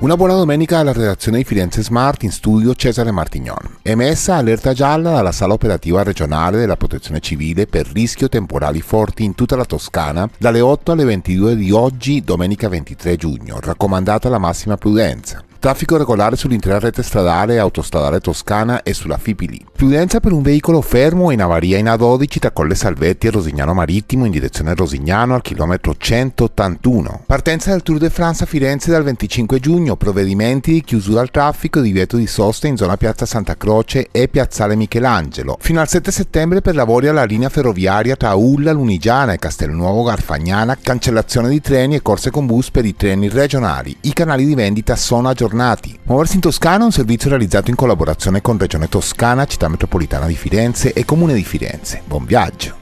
Una buona domenica alla redazione di Firenze Smart in studio Cesare Martignon. Emessa allerta gialla dalla sala operativa regionale della protezione civile per rischio temporali forti in tutta la Toscana dalle 8 alle 22 di oggi, domenica 23 giugno, raccomandata la massima prudenza. Traffico regolare sull'intera rete stradale e autostradale toscana e sulla Fipili. Prudenza per un veicolo fermo in avaria in A12 tra Colle Salvetti e Rosignano Marittimo in direzione Rosignano al chilometro 181. Partenza del Tour de France a Firenze dal 25 giugno, provvedimenti di chiusura al traffico, e divieto di sosta in zona Piazza Santa Croce e Piazzale Michelangelo. Fino al 7 settembre per lavori alla linea ferroviaria tra Ulla, Lunigiana e Castelnuovo Garfagnana, cancellazione di treni e corse con bus per i treni regionali. I canali di vendita sono aggiornati aggiornati. Muoversi in Toscana è un servizio realizzato in collaborazione con Regione Toscana, Città Metropolitana di Firenze e Comune di Firenze. Buon viaggio!